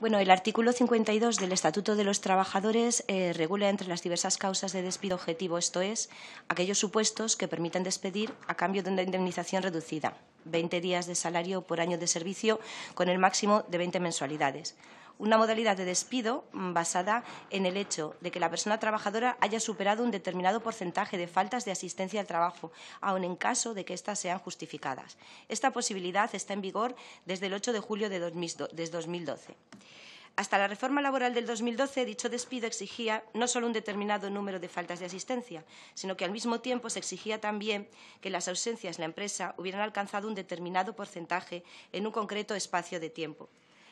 Bueno, el artículo 52 del Estatuto de los Trabajadores eh, regula entre las diversas causas de despido objetivo, esto es, aquellos supuestos que permitan despedir a cambio de una indemnización reducida, 20 días de salario por año de servicio con el máximo de 20 mensualidades, una modalidad de despido basada en el hecho de que la persona trabajadora haya superado un determinado porcentaje de faltas de asistencia al trabajo, aun en caso de que éstas sean justificadas. Esta posibilidad está en vigor desde el 8 de julio de 2012. Hasta la reforma laboral del 2012, dicho despido exigía no solo un determinado número de faltas de asistencia, sino que al mismo tiempo se exigía también que las ausencias en la empresa hubieran alcanzado un determinado porcentaje en un concreto espacio de tiempo.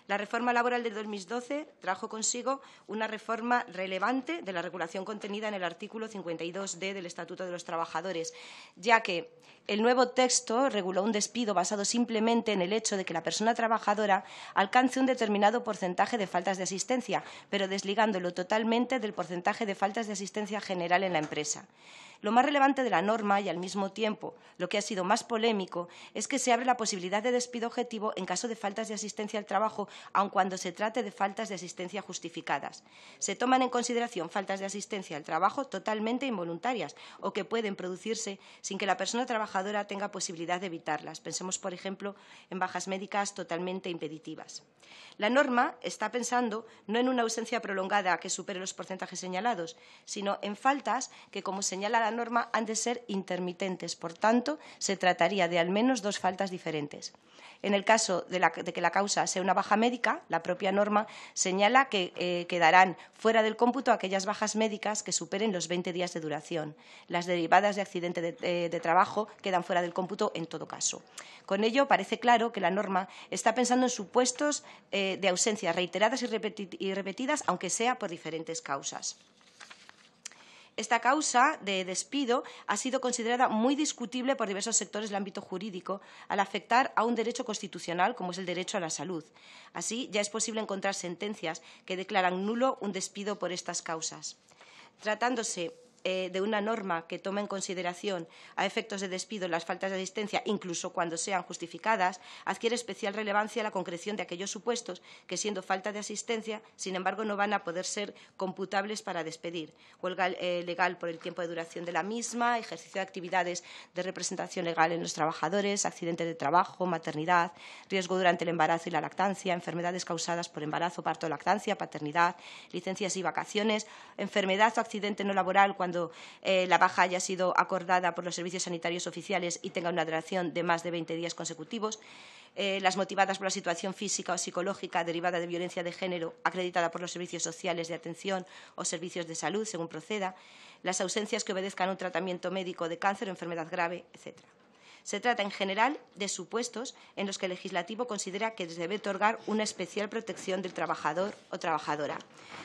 La reforma laboral de 2012 trajo consigo una reforma relevante de la regulación contenida en el artículo 52D del Estatuto de los Trabajadores, ya que el nuevo texto reguló un despido basado simplemente en el hecho de que la persona trabajadora alcance un determinado porcentaje de faltas de asistencia, pero desligándolo totalmente del porcentaje de faltas de asistencia general en la empresa. Lo más relevante de la norma y al mismo tiempo lo que ha sido más polémico es que se abre la posibilidad de despido objetivo en caso de faltas de asistencia al trabajo aun cuando se trate de faltas de asistencia justificadas. Se toman en consideración faltas de asistencia al trabajo totalmente involuntarias o que pueden producirse sin que la persona trabajadora tenga posibilidad de evitarlas. Pensemos, por ejemplo, en bajas médicas totalmente impeditivas. La norma está pensando no en una ausencia prolongada que supere los porcentajes señalados, sino en faltas que, como señala la norma, han de ser intermitentes. Por tanto, se trataría de al menos dos faltas diferentes. En el caso de, que la causa sea una baja médica, la propia norma señala que eh, quedarán fuera del cómputo aquellas bajas médicas que superen los 20 días de duración. Las derivadas de accidente eh, de, trabajo quedan fuera del cómputo en todo caso. Con ello, parece claro que la norma está pensando en supuestos eh, de ausencias reiteradas y repetidas, aunque sea por diferentes causas. Esta causa de despido ha sido considerada muy discutible por diversos sectores del ámbito jurídico al afectar a un derecho constitucional como es el derecho a la salud. Así, ya es posible encontrar sentencias que declaran nulo un despido por estas causas. Tratándose eh, de una norma que tome en consideración a efectos de despido las faltas de asistencia, incluso cuando sean justificadas, adquiere especial relevancia la concreción de aquellos supuestos que, siendo falta de asistencia, sin embargo, no van a poder ser computables para despedir. Huelga eh, legal por el tiempo de duración de la misma, ejercicio de actividades de representación legal en los trabajadores, accidentes de trabajo, maternidad, riesgo durante el embarazo y la lactancia, enfermedades causadas por embarazo, parto, lactancia, paternidad, licencias y vacaciones, enfermedad o accidente no laboral cuando cuando eh, la baja haya sido acordada por los servicios sanitarios oficiales y tenga una duración de más de 20 días consecutivos. Eh, las motivadas por la situación física o psicológica derivada de violencia de género acreditada por los servicios sociales de atención o servicios de salud, según proceda, las ausencias que obedezcan a un tratamiento médico de cáncer o enfermedad grave, etcétera. Se trata en general de supuestos en los que el legislativo considera que debe otorgar una especial protección del trabajador o trabajadora.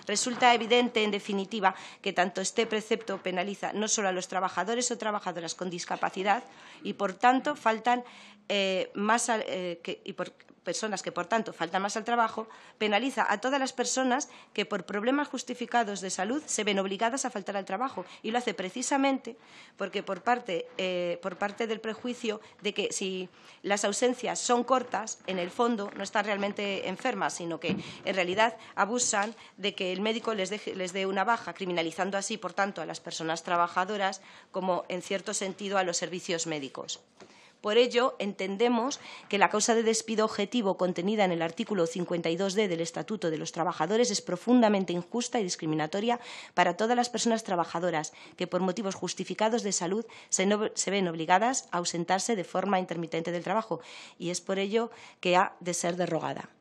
Resulta evidente, en definitiva, que tanto este precepto penaliza no solo a los trabajadores o trabajadoras con discapacidad y, por tanto, faltan eh, más eh, y por personas que por tanto faltan más al trabajo, penaliza a todas las personas que por problemas justificados de salud se ven obligadas a faltar al trabajo y lo hace precisamente porque por parte, eh, por parte del prejuicio de que si las ausencias son cortas, en el fondo no están realmente enfermas, sino que en realidad abusan de que el médico les dé una baja, criminalizando así, por tanto, a las personas trabajadoras como en cierto sentido a los servicios médicos. Por ello, entendemos que la causa de despido objetivo contenida en el artículo 52d del Estatuto de los Trabajadores es profundamente injusta y discriminatoria para todas las personas trabajadoras que, por motivos justificados de salud, se, se ven obligadas a ausentarse de forma intermitente del trabajo y es por ello que ha de ser derogada.